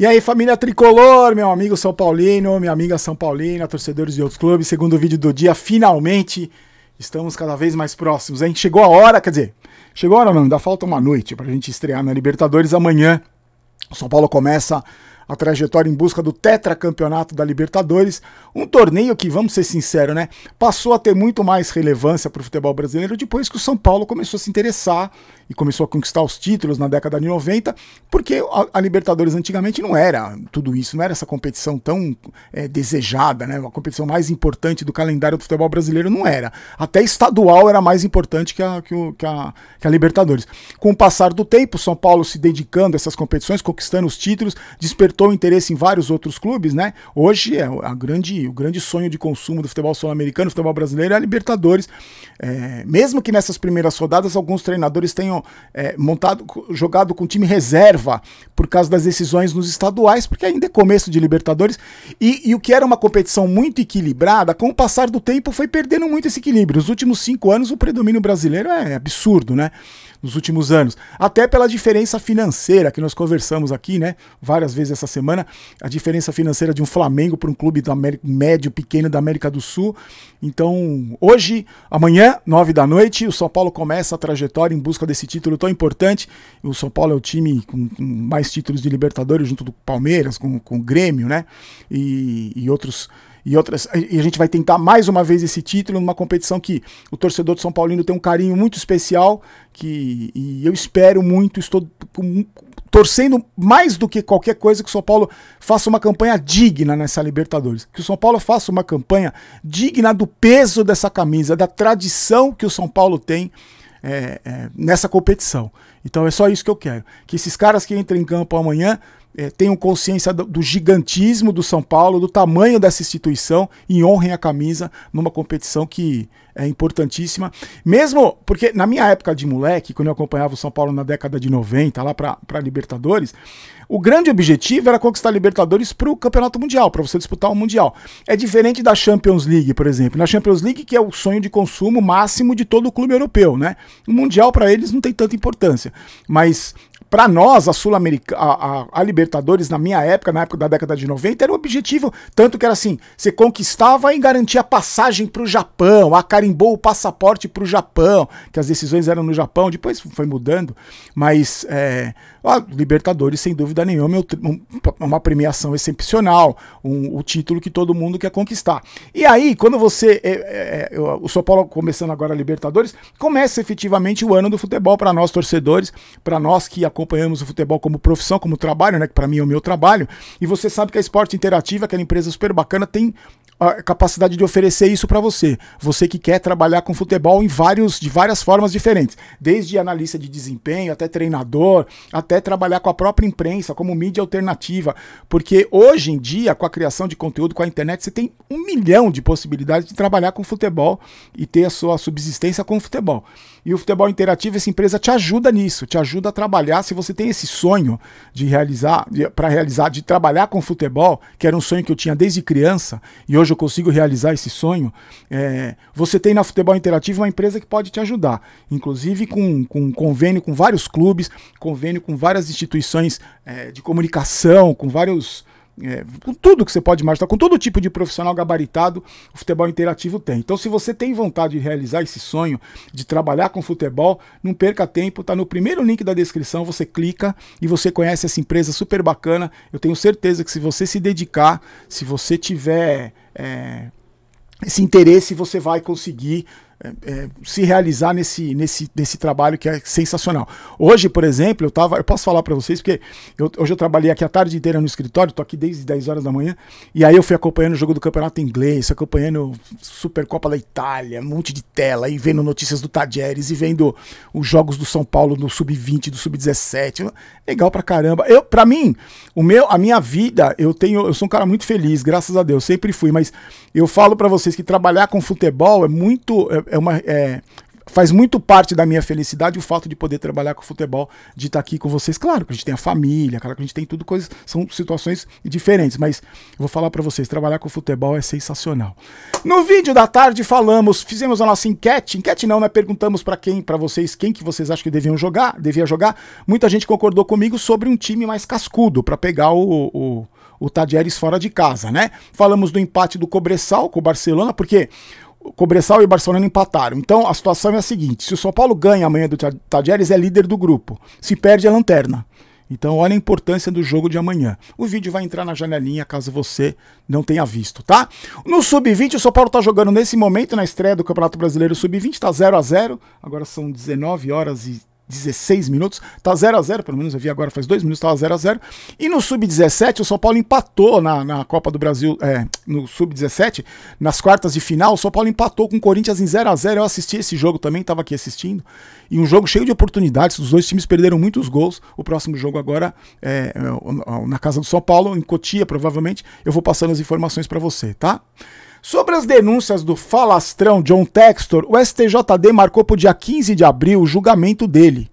E aí, família tricolor, meu amigo São Paulino, minha amiga São Paulina, torcedores de outros clubes, segundo vídeo do dia, finalmente estamos cada vez mais próximos, hein? Chegou a hora, quer dizer, chegou a hora não, ainda falta uma noite pra gente estrear na Libertadores amanhã. O São Paulo começa a trajetória em busca do tetracampeonato da Libertadores, um torneio que, vamos ser sinceros, né, passou a ter muito mais relevância para o futebol brasileiro depois que o São Paulo começou a se interessar e começou a conquistar os títulos na década de 90, porque a, a Libertadores antigamente não era tudo isso, não era essa competição tão é, desejada, né, a competição mais importante do calendário do futebol brasileiro não era. Até estadual era mais importante que a, que, o, que a, que a Libertadores. Com o passar do tempo, São Paulo se dedicando a essas competições, conquistando os títulos, despertou despertou interesse em vários outros clubes, né? Hoje é a grande, o grande sonho de consumo do futebol sul-americano, futebol brasileiro, é a Libertadores. É, mesmo que nessas primeiras rodadas alguns treinadores tenham é, montado, jogado com time reserva por causa das decisões nos estaduais, porque ainda é começo de Libertadores. E, e o que era uma competição muito equilibrada, com o passar do tempo foi perdendo muito esse equilíbrio. Nos últimos cinco anos o predomínio brasileiro é absurdo, né? Nos últimos anos. Até pela diferença financeira que nós conversamos aqui, né? Várias vezes essa semana, a diferença financeira de um Flamengo para um clube do América, médio, pequeno da América do Sul. Então, hoje, amanhã, nove da noite, o São Paulo começa a trajetória em busca desse título tão importante. O São Paulo é o time com, com mais títulos de Libertadores, junto do Palmeiras, com, com o Grêmio, né? E, e outros e outras. E a gente vai tentar mais uma vez esse título numa competição que o torcedor de São Paulino tem um carinho muito especial, que e eu espero muito, estou torcendo mais do que qualquer coisa que o São Paulo faça uma campanha digna nessa Libertadores. Que o São Paulo faça uma campanha digna do peso dessa camisa, da tradição que o São Paulo tem é, é, nessa competição. Então é só isso que eu quero. Que esses caras que entrem em campo amanhã é, tenham consciência do, do, gigantismo do São Paulo, do tamanho dessa instituição e honrem a camisa numa competição que é importantíssima. Mesmo porque na minha época de moleque, quando eu acompanhava o São Paulo na década de 90, lá para Libertadores, o grande objetivo era conquistar Libertadores para o Campeonato Mundial, para você disputar o um Mundial. É diferente da Champions League, por exemplo. Na Champions League, que é o sonho de consumo máximo de todo o clube europeu, né? O Mundial para eles não tem tanta importância. Mas para nós, a Sul-Americana, a, a, Libertadores, na minha época, na época da década de 90, era o objetivo, tanto que era assim, você conquistava e garantia passagem para o Japão, a carimbou o passaporte para o Japão, que as decisões eram no Japão, depois foi mudando, mas é, a Libertadores, sem dúvida nenhuma, é uma premiação excepcional, um, o título que todo mundo quer conquistar. E aí, quando você, é, é, é o São Paulo começando agora a Libertadores, começa efetivamente o ano do futebol para nós torcedores, para nós que acompanhamos acompanhamos o futebol como profissão, como trabalho, né? Que para mim é o meu trabalho. E você sabe que a Esporte Interativa, aquela empresa super bacana, tem a capacidade de oferecer isso para você. Você que quer trabalhar com futebol em vários, de várias formas diferentes, desde analista de desempenho até treinador, até trabalhar com a própria imprensa como mídia alternativa, porque hoje em dia com a criação de conteúdo com a internet você tem um milhão de possibilidades de trabalhar com futebol e ter a sua subsistência com futebol. E o Futebol Interativo, essa empresa te ajuda nisso, te ajuda a trabalhar. Se você tem esse sonho de realizar, para realizar, de trabalhar com futebol, que era um sonho que eu tinha desde criança, e hoje eu consigo realizar esse sonho, é, você tem na Futebol Interativo uma empresa que pode te ajudar. Inclusive com, com convênio com vários clubes, convênio com várias instituições é, de comunicação, com vários é, com tudo que você pode imaginar, com todo tipo de profissional gabaritado, o futebol interativo tem. Então, se você tem vontade de realizar esse sonho de trabalhar com futebol, não perca tempo, tá no primeiro link da descrição, você clica e você conhece essa empresa super bacana. Eu tenho certeza que se você se dedicar, se você tiver é, esse interesse, você vai conseguir é, é, se realizar nesse, nesse, nesse trabalho que é sensacional. Hoje, por exemplo, eu tava, eu posso falar para vocês, porque eu, hoje eu trabalhei aqui a tarde inteira no escritório, tô aqui desde 10 horas da manhã, e aí eu fui acompanhando o jogo do Campeonato Inglês, acompanhando Supercopa da Itália, um monte de tela, e vendo notícias do Tajeres, e vendo os jogos do São Paulo no Sub-20, do Sub-17, legal pra caramba. Eu, pra mim, o meu, a minha vida, eu tenho, eu sou um cara muito feliz, graças a Deus, sempre fui, mas eu falo para vocês que trabalhar com futebol é muito... É, é uma, é, faz muito parte da minha felicidade o fato de poder trabalhar com futebol, de estar aqui com vocês. Claro que a gente tem a família, claro que a gente tem tudo, coisas, são situações diferentes, mas vou falar para vocês, trabalhar com futebol é sensacional. No vídeo da tarde falamos, fizemos a nossa enquete, enquete não, né? Perguntamos para quem, para vocês, quem que vocês acham que deviam jogar, devia jogar. Muita gente concordou comigo sobre um time mais cascudo para pegar o, o o Tadieres fora de casa, né? Falamos do empate do Cobressal com o Barcelona, porque Cobressal e Barcelona empataram. Então a situação é a seguinte: se o São Paulo ganha amanhã do Tadjeres, é líder do grupo. Se perde, é lanterna. Então, olha a importância do jogo de amanhã. O vídeo vai entrar na janelinha caso você não tenha visto, tá? No Sub-20, o São Paulo está jogando nesse momento na estreia do Campeonato Brasileiro Sub-20, está 0 a 0 Agora são 19 horas e 16 minutos. Tá 0 a 0 pelo menos eu vi agora faz dois minutos, tá estava 0 a 0 E no Sub-17, o São Paulo empatou na, na Copa do Brasil, é, no Sub-17, nas quartas de final. O São Paulo empatou com o Corinthians em 0 a 0 Eu assisti esse jogo também, tava aqui assistindo. E um jogo cheio de oportunidades, os dois times perderam muitos gols. O próximo jogo agora é, é na casa do São Paulo, em Cotia, provavelmente. Eu vou passando as informações para você, tá? Sobre as denúncias do falastrão John Textor, o STJD marcou para o dia 15 de abril o julgamento dele.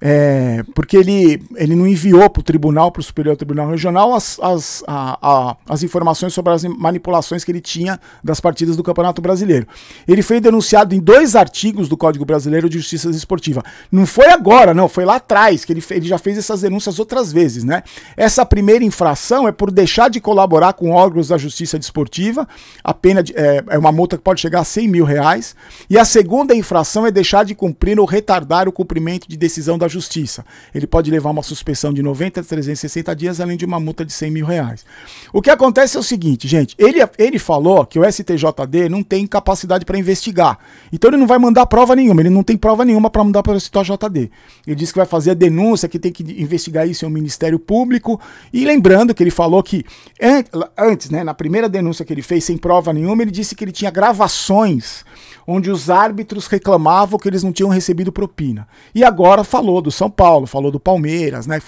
É, porque ele, ele não enviou para o tribunal, para o Superior Tribunal Regional, as, as, a, a, as informações sobre as manipulações que ele tinha das partidas do Campeonato Brasileiro. Ele foi denunciado em dois artigos do Código Brasileiro de Justiça Esportiva. Não foi agora, não, foi lá atrás, que ele, ele já fez essas denúncias outras vezes, né? Essa primeira infração é por deixar de colaborar com órgãos da Justiça Desportiva, a pena de, é, é uma multa que pode chegar a 100 mil reais. E a segunda infração é deixar de cumprir ou retardar o cumprimento de decisão da da justiça. Ele pode levar uma suspensão de 90 a 360 dias, além de uma multa de 100 mil reais. O que acontece é o seguinte, gente. Ele, ele falou que o STJD não tem capacidade para investigar. Então ele não vai mandar prova nenhuma. Ele não tem prova nenhuma para mandar para o STJD. Ele disse que vai fazer a denúncia, que tem que investigar isso em um Ministério Público. E lembrando que ele falou que antes, né, na primeira denúncia que ele fez, sem prova nenhuma, ele disse que ele tinha gravações onde os árbitros reclamavam que eles não tinham recebido propina. E agora falou do São Paulo, falou do Palmeiras, né?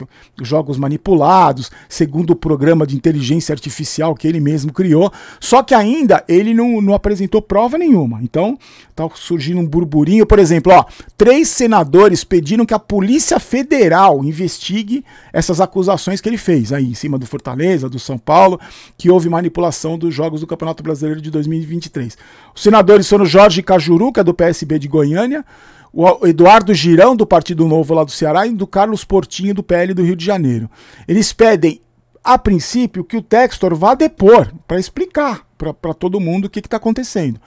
Jogos manipulados, segundo o programa de inteligência artificial que ele mesmo criou. Só que ainda ele não, não apresentou prova nenhuma. Então, tá surgindo um burburinho. Por exemplo, ó, três senadores pediram que a Polícia Federal investigue essas acusações que ele fez aí em cima do Fortaleza, do São Paulo, que houve manipulação dos jogos do Campeonato Brasileiro de 2023. Os senadores foram Jorge Cajuruca, é do PSB de Goiânia, o Eduardo Girão, do Partido Novo lá do Ceará, e do Carlos Portinho, do PL do Rio de Janeiro. Eles pedem, a princípio, que o Textor vá depor para explicar para todo mundo o que está acontecendo.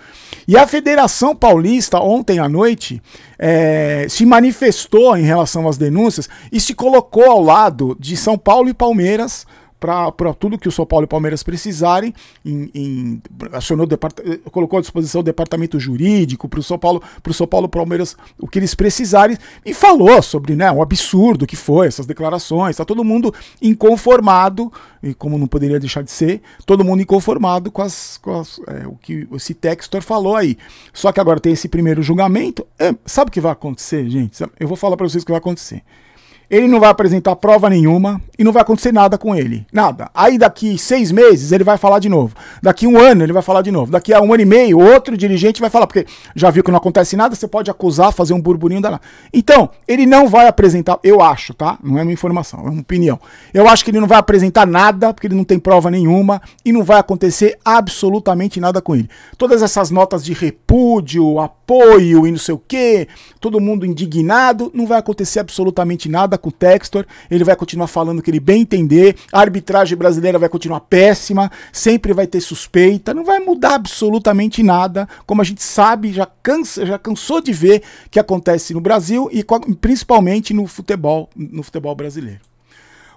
E a Federação Paulista, ontem à noite, é, se manifestou em relação às denúncias e se colocou ao lado de São Paulo e Palmeiras para tudo que o São Paulo e o Palmeiras precisarem, em, em, acionou colocou à disposição o departamento jurídico para o São Paulo, para o São Paulo Palmeiras o que eles precisarem e falou sobre né, o absurdo que foi essas declarações. Está todo mundo inconformado e como não poderia deixar de ser, todo mundo inconformado com, as, com as, é, o que esse Textor falou aí. Só que agora tem esse primeiro julgamento. É, sabe o que vai acontecer, gente? Eu vou falar para vocês o que vai acontecer ele não vai apresentar prova nenhuma e não vai acontecer nada com ele. Nada. Aí daqui seis meses ele vai falar de novo. Daqui um ano ele vai falar de novo. Daqui a um ano e meio, outro dirigente vai falar, porque já viu que não acontece nada, você pode acusar, fazer um burburinho danado. Então, ele não vai apresentar, eu acho, tá? Não é uma informação, é uma opinião. Eu acho que ele não vai apresentar nada, porque ele não tem prova nenhuma e não vai acontecer absolutamente nada com ele. Todas essas notas de repúdio, apoio, apoio e não sei o quê, todo mundo indignado, não vai acontecer absolutamente nada com o Textor, ele vai continuar falando que ele bem entender, a arbitragem brasileira vai continuar péssima, sempre vai ter suspeita, não vai mudar absolutamente nada, como a gente sabe, já, cansa, já cansou de ver que acontece no Brasil e principalmente no futebol, no futebol brasileiro.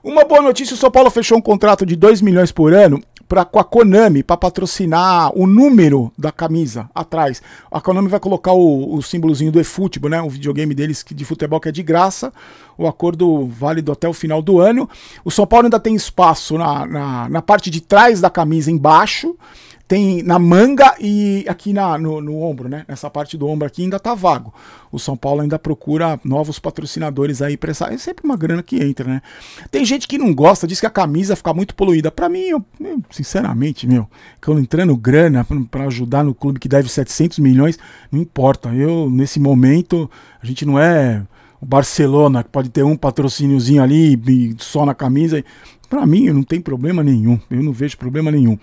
Uma boa notícia, o São Paulo fechou um contrato de 2 milhões por ano pra, com a Konami para patrocinar o número da camisa atrás. A Konami vai colocar o, o símbolozinho do eFootball, né? O videogame deles que, de futebol que é de graça. O acordo válido até o final do ano. O São Paulo ainda tem espaço na, na, na parte de trás da camisa, embaixo tem na manga e aqui na, no, no, ombro, né? Nessa parte do ombro aqui ainda tá vago. O São Paulo ainda procura novos patrocinadores aí para essa. É sempre uma grana que entra, né? Tem gente que não gosta, diz que a camisa fica muito poluída. Para mim, eu, eu, sinceramente, meu, que eu entrando grana para ajudar no clube que deve 700 milhões, não importa. Eu, nesse momento, a gente não é o Barcelona, que pode ter um patrocíniozinho ali só na camisa. Para mim, não tem problema nenhum. Eu não vejo problema nenhum.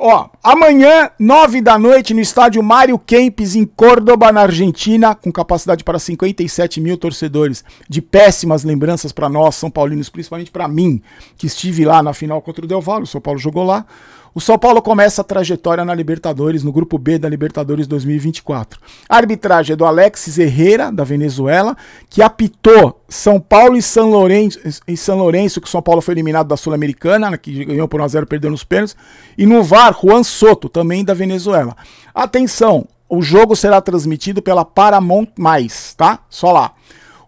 Ó, amanhã, nove da noite, no estádio Mário Kempes, em Córdoba, na Argentina, com capacidade para 57 mil torcedores. De péssimas lembranças para nós, São Paulinos, principalmente para mim, que estive lá na final contra o Del Valle, o São Paulo jogou lá. O São Paulo começa a trajetória na Libertadores, no grupo B da Libertadores 2024. A arbitragem é do Alexis Herrera, da Venezuela, que apitou São Paulo e São Lourenço, São Lourenço que o São Paulo foi eliminado da Sul-Americana, que ganhou por 1x0, perdeu nos pênaltis. E no VAR, Juan Soto, também da Venezuela. Atenção, o jogo será transmitido pela Paramount+, tá? Só lá.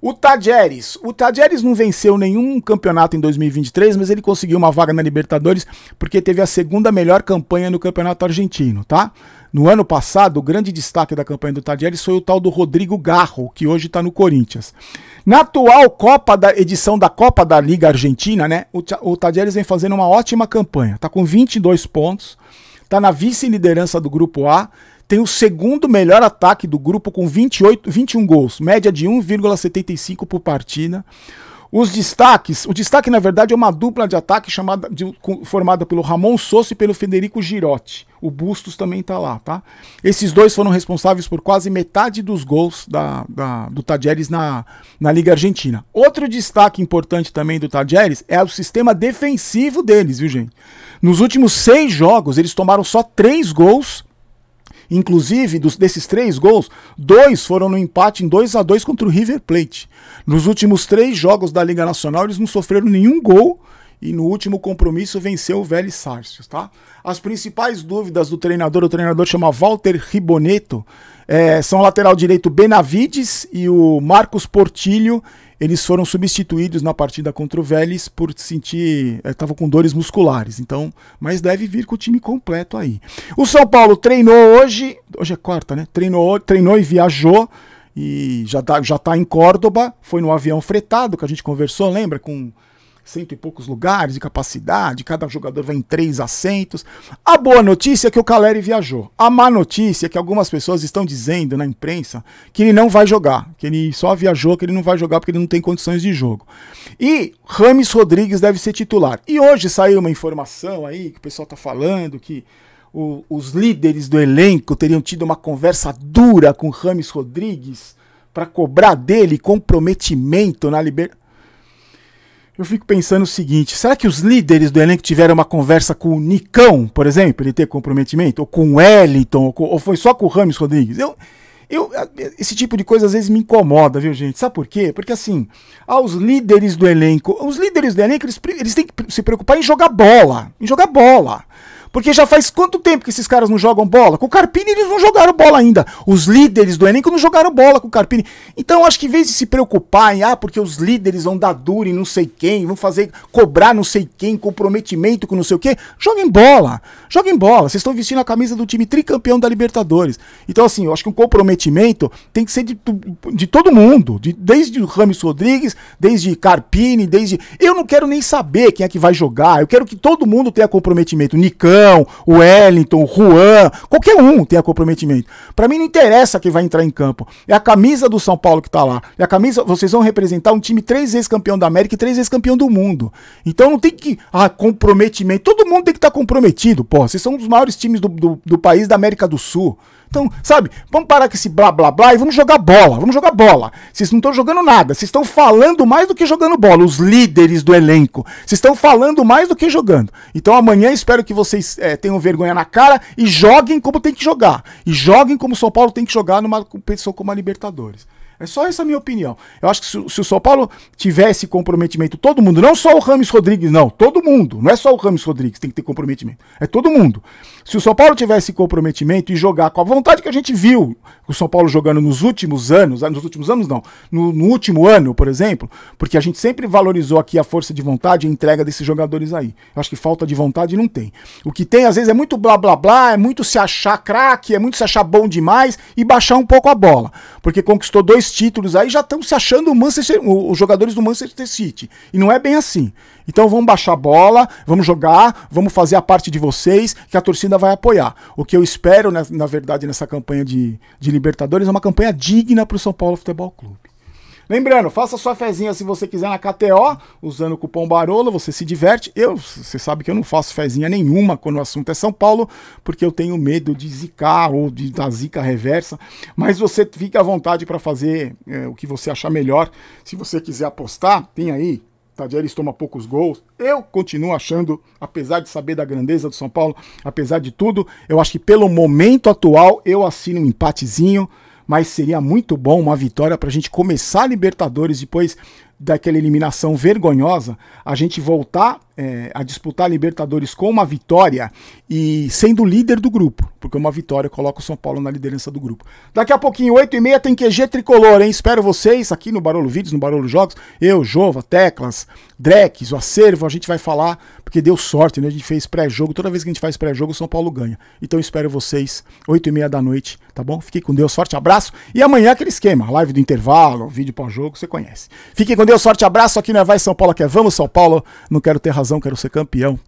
O Tajeres. O Tajeres não venceu nenhum campeonato em 2023, mas ele conseguiu uma vaga na Libertadores porque teve a segunda melhor campanha no Campeonato Argentino, tá? No ano passado, o grande destaque da campanha do Tadieres foi o tal do Rodrigo Garro, que hoje está no Corinthians. Na atual Copa da edição da Copa da Liga Argentina, né? O, o vem fazendo uma ótima campanha. Está com 22 pontos, está na vice-liderança do grupo A, tem o segundo melhor ataque do grupo com 28, 21 gols, média de 1,75 por partida. Os destaques, o destaque na verdade é uma dupla de ataque chamada, de, formada pelo Ramon Sosso e pelo Federico Girotti. O Bustos também está lá, tá? Esses dois foram responsáveis por quase metade dos gols da, da, do Tadjeres na, na Liga Argentina. Outro destaque importante também do Tadjeres é o sistema defensivo deles, viu gente? Nos últimos seis jogos eles tomaram só três gols Inclusive, dos, desses três gols, dois foram no empate em 2 a 2 contra o River Plate. Nos últimos três jogos da Liga Nacional, eles não sofreram nenhum gol e no último compromisso venceu o Vélez Sarsfield, tá? As principais dúvidas do treinador, o treinador chama Walter Riboneto, é, são o lateral direito Benavides e o Marcos Portilho eles foram substituídos na partida contra o Vélez por sentir. Estava eh, com dores musculares, então. Mas deve vir com o time completo aí. O São Paulo treinou hoje. Hoje é quarta, né? Treinou, treinou e viajou. E já está já tá em Córdoba. Foi no avião fretado que a gente conversou, lembra? Com cento e poucos lugares de capacidade, cada jogador vai em três assentos. A boa notícia é que o Caleri viajou. A má notícia é que algumas pessoas estão dizendo na imprensa que ele não vai jogar, que ele só viajou, que ele não vai jogar porque ele não tem condições de jogo. E Rames Rodrigues deve ser titular. E hoje saiu uma informação aí que o pessoal está falando que o, os líderes do elenco teriam tido uma conversa dura com Rames Rodrigues para cobrar dele comprometimento na Libertadores eu fico pensando o seguinte: será que os líderes do elenco tiveram uma conversa com o Nicão, por exemplo, ele ter comprometimento? Ou com o Wellington? Ou, com, ou foi só com o Ramos Rodrigues? Eu, eu, esse tipo de coisa às vezes me incomoda, viu, gente? Sabe por quê? Porque assim, aos líderes do elenco, os líderes do elenco, eles, eles têm que se preocupar em jogar bola, em jogar bola. Porque já faz quanto tempo que esses caras não jogam bola? Com o Carpini eles não jogaram bola ainda. Os líderes do elenco não jogaram bola com o Carpini. Então acho que em vez de se preocupar em, ah, porque os líderes vão dar duro em não sei quem, vão fazer, cobrar não sei quem, comprometimento com não sei o quê, joguem bola. Joguem bola. Vocês estão vestindo a camisa do time tricampeão da Libertadores. Então assim, eu acho que um comprometimento tem que ser de, de todo mundo. De, desde o Ramos Rodrigues, desde Carpini, desde... Eu não quero nem saber quem é que vai jogar. Eu quero que todo mundo tenha comprometimento. Nican o Wellington, o Juan, qualquer um tenha comprometimento. Para mim não interessa quem vai entrar em campo. É a camisa do São Paulo que tá lá. É a camisa, vocês vão representar um time três vezes campeão da América e três vezes campeão do mundo. Então não tem que, ah, comprometimento. Todo mundo tem que estar tá comprometido, pô. Vocês são um dos maiores times do, do, do país da América do Sul. Então, sabe, vamos parar com esse blá blá blá e vamos jogar bola, vamos jogar bola. Vocês não estão jogando nada, vocês estão falando mais do que jogando bola, os líderes do elenco. Vocês estão falando mais do que jogando. Então amanhã espero que vocês é, tenham vergonha na cara e joguem como tem que jogar. E joguem como o São Paulo tem que jogar numa competição como a Libertadores. É só essa minha opinião. Eu acho que se, se o São Paulo tivesse comprometimento, todo mundo, não só o Rames Rodrigues, não, todo mundo, não é só o Rames Rodrigues tem que ter comprometimento, é todo mundo. Se o São Paulo tivesse comprometimento e jogar com a vontade que a gente viu o São Paulo jogando nos últimos anos, ah, nos últimos anos não, no, no último ano, por exemplo, porque a gente sempre valorizou aqui a força de vontade e a entrega desses jogadores aí. Eu acho que falta de vontade não tem. O que tem às vezes é muito blá blá blá, é muito se achar craque, é muito se achar bom demais e baixar um pouco a bola, porque conquistou dois títulos aí já estão se achando Manchester, os jogadores do Manchester City. E não é bem assim. Então vamos baixar a bola, vamos jogar, vamos fazer a parte de vocês, que a torcida vai apoiar. O que eu espero, na, né, na verdade, nessa campanha de, de Libertadores é uma campanha digna para o São Paulo Futebol Clube. Lembrando, faça sua fezinha se você quiser na KTO, usando o cupom Barolo, você se diverte. Eu, você sabe que eu não faço fezinha nenhuma quando o assunto é São Paulo, porque eu tenho medo de zicar ou de, da zica reversa. Mas você fica à vontade para fazer é, o que você achar melhor. Se você quiser apostar, tem aí Tadieres toma poucos gols. Eu continuo achando, apesar de saber da grandeza do São Paulo, apesar de tudo, eu acho que pelo momento atual eu assino um empatezinho mas seria muito bom uma vitória para a gente começar a Libertadores depois daquela eliminação vergonhosa, a gente voltar é, a disputar a Libertadores com uma vitória e sendo líder do grupo, porque uma vitória coloca o São Paulo na liderança do grupo. Daqui a pouquinho, 8h30, tem QG Tricolor, hein? Espero vocês aqui no Barolo Vídeos, no Barolo Jogos. Eu, Jova, Teclas, Drex, o Acervo, a gente vai falar, porque deu sorte, né? A gente fez pré-jogo, toda vez que a gente faz pré-jogo, o São Paulo ganha. Então espero vocês, 8h30 da noite, tá bom? Fique com Deus, forte abraço. E amanhã aquele esquema, live do intervalo, vídeo pós-jogo, você conhece. Fique com Deus, forte abraço. Aqui não é Vai São Paulo, quer é Vamos São Paulo. Não quero ter razão razão, quero ser campeão.